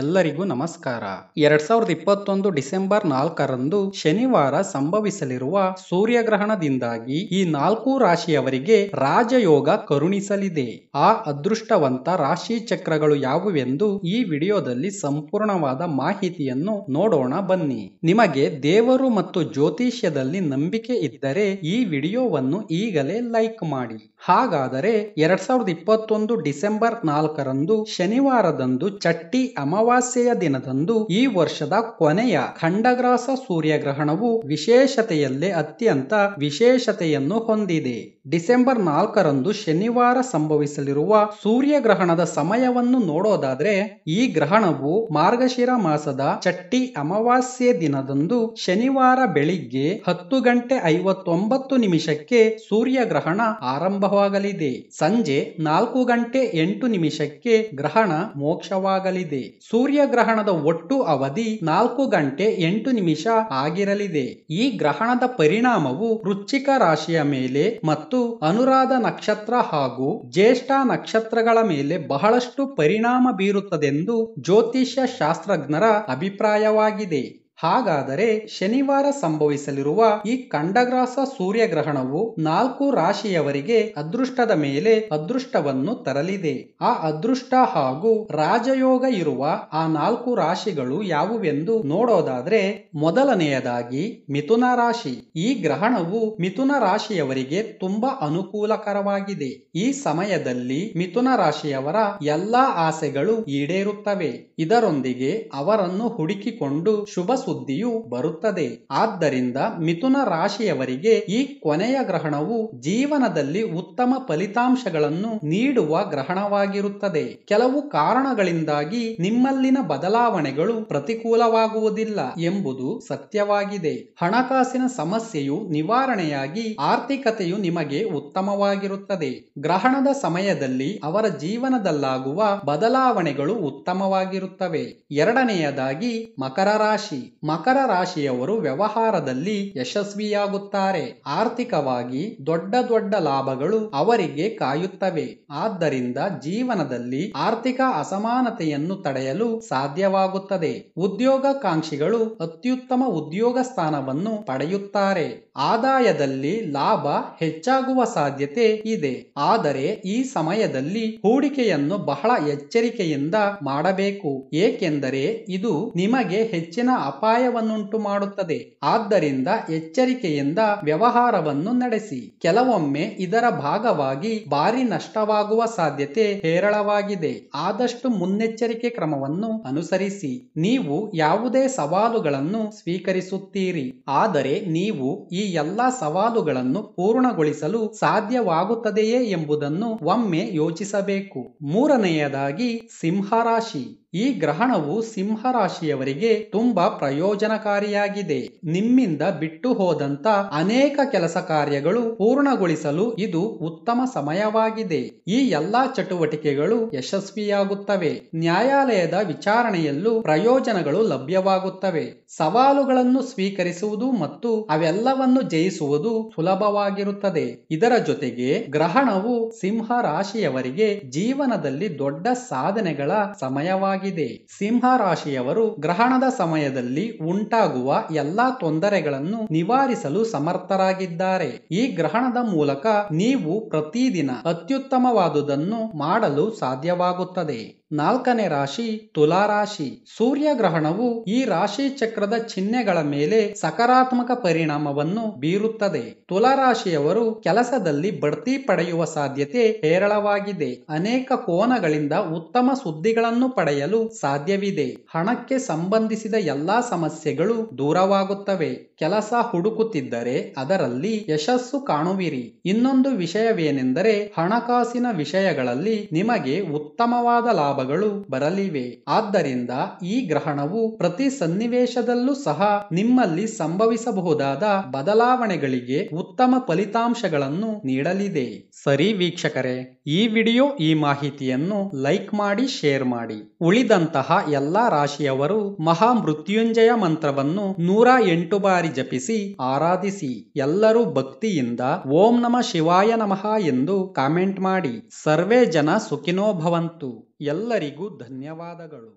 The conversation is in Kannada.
ಎಲ್ಲರಿಗೂ ನಮಸ್ಕಾರ ಎರಡ್ ಸಾವಿರದ ಇಪ್ಪತ್ತೊಂದು ಡಿಸೆಂಬರ್ ನಾಲ್ಕರಂದು ಶನಿವಾರ ಸಂಭವಿಸಲಿರುವ ಸೂರ್ಯಗ್ರಹಣದಿಂದಾಗಿ ಈ ನಾಲ್ಕು ರಾಶಿಯವರಿಗೆ ರಾಜಯೋಗ ಕರುಣಿಸಲಿದೆ ಆ ಅದೃಷ್ಟವಂತ ರಾಶಿ ಚಕ್ರಗಳು ಯಾವುವೆಂದು ಈ ವಿಡಿಯೋದಲ್ಲಿ ಸಂಪೂರ್ಣವಾದ ಮಾಹಿತಿಯನ್ನು ನೋಡೋಣ ಬನ್ನಿ ನಿಮಗೆ ದೇವರು ಮತ್ತು ಜ್ಯೋತಿಷ್ಯದಲ್ಲಿ ನಂಬಿಕೆ ಇದ್ದರೆ ಈ ವಿಡಿಯೋವನ್ನು ಈಗಲೇ ಲೈಕ್ ಮಾಡಿ ಹಾಗಾದರೆ ಎರಡ್ ಸಾವಿರದ ಇಪ್ಪತ್ತೊಂದು ಡಿಸೆಂಬರ್ ನಾಲ್ಕರಂದು ಶನಿವಾರದಂದು ಚಟ್ಟಿ ಅಮ ಅಮಾವಾಸ್ಯೆಯ ದಿನದಂದು ಈ ವರ್ಷದ ಕೊನೆಯ ಖಂಡಗ್ರಾಸ ಸೂರ್ಯಗ್ರಹಣವು ವಿಶೇಷತೆಯಲ್ಲೇ ಅತ್ಯಂತ ವಿಶೇಷತೆಯನ್ನು ಹೊಂದಿದೆ ಡಿಸೆಂಬರ್ ನಾಲ್ಕರಂದು ಶನಿವಾರ ಸಂಭವಿಸಲಿರುವ ಸೂರ್ಯಗ್ರಹಣದ ಸಮಯವನ್ನು ನೋಡೋದಾದ್ರೆ ಈ ಗ್ರಹಣವು ಮಾರ್ಗಶಿರ ಮಾಸದ ಚಟ್ಟಿ ಅಮಾವಾಸ್ಯೆ ದಿನದಂದು ಶನಿವಾರ ಬೆಳಿಗ್ಗೆ ಹತ್ತು ಗಂಟೆ ಐವತ್ತೊಂಬತ್ತು ನಿಮಿಷಕ್ಕೆ ಸೂರ್ಯಗ್ರಹಣ ಆರಂಭವಾಗಲಿದೆ ಸಂಜೆ ನಾಲ್ಕು ಗಂಟೆ ಎಂಟು ನಿಮಿಷಕ್ಕೆ ಗ್ರಹಣ ಮೋಕ್ಷವಾಗಲಿದೆ ಸೂರ್ಯಗ್ರಹಣದ ಒಟ್ಟು ಅವಧಿ ನಾಲ್ಕು ಗಂಟೆ ಎಂಟು ನಿಮಿಷ ಆಗಿರಲಿದೆ ಈ ಗ್ರಹಣದ ಪರಿಣಾಮವು ವೃಶ್ಚಿಕ ರಾಶಿಯ ಮೇಲೆ ಮತ್ತು ಅನುರಾಧ ನಕ್ಷತ್ರ ಹಾಗೂ ಜ್ಯೇಷ್ಠ ನಕ್ಷತ್ರಗಳ ಮೇಲೆ ಬಹಳಷ್ಟು ಪರಿಣಾಮ ಬೀರುತ್ತದೆಂದು ಜ್ಯೋತಿಷ್ಯ ಶಾಸ್ತ್ರಜ್ಞರ ಅಭಿಪ್ರಾಯವಾಗಿದೆ ಹಾಗಾದರೆ ಶನಿವಾರ ಸಂಭವಿಸಲಿರುವ ಈ ಖಂಡಗ್ರಾಸ ಸೂರ್ಯಗ್ರಹಣವು ನಾಲ್ಕು ರಾಶಿಯವರಿಗೆ ಅದೃಷ್ಟದ ಮೇಲೆ ಅದೃಷ್ಟವನ್ನು ತರಲಿದೆ ಆ ಅದೃಷ್ಟ ಹಾಗೂ ರಾಜಯೋಗ ಇರುವ ಆ ನಾಲ್ಕು ರಾಶಿಗಳು ಯಾವುವೆಂದು ನೋಡೋದಾದ್ರೆ ಮೊದಲನೆಯದಾಗಿ ಮಿಥುನ ರಾಶಿ ಈ ಗ್ರಹಣವು ಮಿಥುನ ರಾಶಿಯವರಿಗೆ ತುಂಬಾ ಅನುಕೂಲಕರವಾಗಿದೆ ಈ ಸಮಯದಲ್ಲಿ ಮಿಥುನ ರಾಶಿಯವರ ಎಲ್ಲಾ ಆಸೆಗಳು ಈಡೇರುತ್ತವೆ ಇದರೊಂದಿಗೆ ಅವರನ್ನು ಹುಡುಕಿಕೊಂಡು ಶುಭ ಸುದ್ದಿಯು ಬರುತ್ತದೆ ಆದ್ದರಿಂದ ಮಿಥುನ ರಾಶಿಯವರಿಗೆ ಈ ಕೊನೆಯ ಗ್ರಹಣವು ಜೀವನದಲ್ಲಿ ಉತ್ತಮ ಫಲಿತಾಂಶಗಳನ್ನು ನೀಡುವ ಗ್ರಹಣವಾಗಿರುತ್ತದೆ ಕೆಲವು ಕಾರಣಗಳಿಂದಾಗಿ ನಿಮ್ಮಲ್ಲಿನ ಬದಲಾವಣೆಗಳು ಪ್ರತಿಕೂಲವಾಗುವುದಿಲ್ಲ ಎಂಬುದು ಸತ್ಯವಾಗಿದೆ ಹಣಕಾಸಿನ ಸಮಸ್ಯೆಯು ನಿವಾರಣೆಯಾಗಿ ಆರ್ಥಿಕತೆಯು ನಿಮಗೆ ಉತ್ತಮವಾಗಿರುತ್ತದೆ ಗ್ರಹಣದ ಸಮಯದಲ್ಲಿ ಅವರ ಜೀವನದಲ್ಲಾಗುವ ಬದಲಾವಣೆಗಳು ಉತ್ತಮವಾಗಿರುತ್ತವೆ ಎರಡನೆಯದಾಗಿ ಮಕರ ರಾಶಿ ಮಕರ ರಾಶಿಯವರು ವ್ಯವಹಾರದಲ್ಲಿ ಯಶಸ್ವಿಯಾಗುತ್ತಾರೆ ಆರ್ಥಿಕವಾಗಿ ದೊಡ್ಡ ದೊಡ್ಡ ಲಾಭಗಳು ಅವರಿಗೆ ಕಾಯುತ್ತವೆ ಆದ್ದರಿಂದ ಜೀವನದಲ್ಲಿ ಆರ್ಥಿಕ ಅಸಮಾನತೆಯನ್ನು ತಡೆಯಲು ಸಾಧ್ಯವಾಗುತ್ತದೆ ಉದ್ಯೋಗಾಕಾಂಕ್ಷಿಗಳು ಅತ್ಯುತ್ತಮ ಉದ್ಯೋಗ ಸ್ಥಾನವನ್ನು ಪಡೆಯುತ್ತಾರೆ ಆದಾಯದಲ್ಲಿ ಲಾಭ ಹೆಚ್ಚಾಗುವ ಸಾಧ್ಯತೆ ಇದೆ ಆದರೆ ಈ ಸಮಯದಲ್ಲಿ ಹೂಡಿಕೆಯನ್ನು ಬಹಳ ಎಚ್ಚರಿಕೆಯಿಂದ ಮಾಡಬೇಕು ಏಕೆಂದರೆ ಇದು ನಿಮಗೆ ಹೆಚ್ಚಿನ ಅಪಾಯ ಅಪಾಯವನ್ನುಂಟು ಮಾಡುತ್ತದೆ ಆದ್ದರಿಂದ ಎಚ್ಚರಿಕೆಯಿಂದ ವ್ಯವಹಾರವನ್ನು ನಡೆಸಿ ಕೆಲವೊಮ್ಮೆ ಇದರ ಭಾಗವಾಗಿ ಭಾರಿ ನಷ್ಟವಾಗುವ ಸಾಧ್ಯತೆ ಹೇರಳವಾಗಿದೆ ಆದಷ್ಟು ಮುನ್ನೆಚ್ಚರಿಕೆ ಕ್ರಮವನ್ನು ಅನುಸರಿಸಿ ನೀವು ಯಾವುದೇ ಸವಾಲುಗಳನ್ನು ಸ್ವೀಕರಿಸುತ್ತೀರಿ ಆದರೆ ನೀವು ಈ ಎಲ್ಲ ಸವಾಲುಗಳನ್ನು ಪೂರ್ಣಗೊಳಿಸಲು ಸಾಧ್ಯವಾಗುತ್ತದೆಯೇ ಎಂಬುದನ್ನು ಒಮ್ಮೆ ಯೋಚಿಸಬೇಕು ಮೂರನೆಯದಾಗಿ ಸಿಂಹರಾಶಿ ಈ ಗ್ರಹಣವು ಸಿಂಹರಾಶಿಯವರಿಗೆ ತುಂಬಾ ಪ್ರಯೋಜನಕಾರಿಯಾಗಿದೆ ನಿಮ್ಮಿಂದ ಬಿಟ್ಟು ಹೋದಂತ ಅನೇಕ ಕೆಲಸ ಕಾರ್ಯಗಳು ಪೂರ್ಣಗೊಳಿಸಲು ಇದು ಉತ್ತಮ ಸಮಯವಾಗಿದೆ ಈ ಎಲ್ಲಾ ಚಟುವಟಿಕೆಗಳು ಯಶಸ್ವಿಯಾಗುತ್ತವೆ ನ್ಯಾಯಾಲಯದ ವಿಚಾರಣೆಯಲ್ಲೂ ಪ್ರಯೋಜನಗಳು ಲಭ್ಯವಾಗುತ್ತವೆ ಸವಾಲುಗಳನ್ನು ಸ್ವೀಕರಿಸುವುದು ಮತ್ತು ಅವೆಲ್ಲವನ್ನು ಜಯಿಸುವುದು ಸುಲಭವಾಗಿರುತ್ತದೆ ಇದರ ಜೊತೆಗೆ ಗ್ರಹಣವು ಸಿಂಹ ರಾಶಿಯವರಿಗೆ ಜೀವನದಲ್ಲಿ ದೊಡ್ಡ ಸಾಧನೆಗಳ ಸಮಯವಾಗಿದೆ ಆಗಿದೆ ಸಿಂಹ ರಾಶಿಯವರು ಗ್ರಹಣದ ಸಮಯದಲ್ಲಿ ಉಂಟಾಗುವ ಎಲ್ಲಾ ತೊಂದರೆಗಳನ್ನು ನಿವಾರಿಸಲು ಸಮರ್ಥರಾಗಿದ್ದಾರೆ ಈ ಗ್ರಹಣದ ಮೂಲಕ ನೀವು ಪ್ರತಿದಿನ ಅತ್ಯುತ್ತಮವಾದುದನ್ನು ಮಾಡಲು ಸಾಧ್ಯವಾಗುತ್ತದೆ ನಾಲ್ಕನೇ ರಾಶಿ ತುಲಾರಾಶಿ ಸೂರ್ಯಗ್ರಹಣವು ಈ ರಾಶಿ ಚಕ್ರದ ಚಿಹ್ನೆಗಳ ಮೇಲೆ ಸಕಾರಾತ್ಮಕ ಪರಿಣಾಮವನ್ನು ಬೀರುತ್ತದೆ ತುಲಾರಾಶಿಯವರು ಕೆಲಸದಲ್ಲಿ ಬಡ್ತಿ ಪಡೆಯುವ ಸಾಧ್ಯತೆ ಹೇರಳವಾಗಿದೆ ಅನೇಕ ಕೋನಗಳಿಂದ ಉತ್ತಮ ಸುದ್ದಿಗಳನ್ನು ಪಡೆಯಲು ಸಾಧ್ಯವಿದೆ ಹಣಕ್ಕೆ ಸಂಬಂಧಿಸಿದ ಎಲ್ಲಾ ಸಮಸ್ಯೆಗಳು ದೂರವಾಗುತ್ತವೆ ಕೆಲಸ ಹುಡುಕುತ್ತಿದ್ದರೆ ಅದರಲ್ಲಿ ಯಶಸ್ಸು ಕಾಣುವಿರಿ ಇನ್ನೊಂದು ವಿಷಯವೇನೆಂದರೆ ಹಣಕಾಸಿನ ವಿಷಯಗಳಲ್ಲಿ ನಿಮಗೆ ಉತ್ತಮವಾದ ಲಾಭ ಲಾಭಗಳು ಬರಲಿವೆ ಆದ್ದರಿಂದ ಈ ಗ್ರಹಣವು ಪ್ರತಿ ಸನ್ನಿವೇಶದಲ್ಲೂ ಸಹ ನಿಮ್ಮಲ್ಲಿ ಸಂಭವಿಸಬಹುದಾದ ಬದಲಾವಣೆಗಳಿಗೆ ಉತ್ತಮ ಫಲಿತಾಂಶಗಳನ್ನು ನೀಡಲಿದೆ ಸರಿ ವೀಕ್ಷಕರೇ ಈ ವಿಡಿಯೋ ಈ ಮಾಹಿತಿಯನ್ನು ಲೈಕ್ ಮಾಡಿ ಶೇರ್ ಮಾಡಿ ಉಳಿದಂತಹ ಎಲ್ಲಾ ರಾಶಿಯವರು ಮಹಾಮೃತ್ಯುಂಜಯ ಮಂತ್ರವನ್ನು ನೂರ ಎಂಟು ಬಾರಿ ಜಪಿಸಿ ಆರಾಧಿಸಿ ಎಲ್ಲರೂ ಭಕ್ತಿಯಿಂದ ಓಂ ನಮ ಶಿವಾಯ ನಮಃ ಎಂದು ಕಾಮೆಂಟ್ ಮಾಡಿ ಸರ್ವೇ ಜನ ಸುಖಿನೋ ಭವಂತು ಎಲ್ಲರಿಗೂ ಧನ್ಯವಾದಗಳು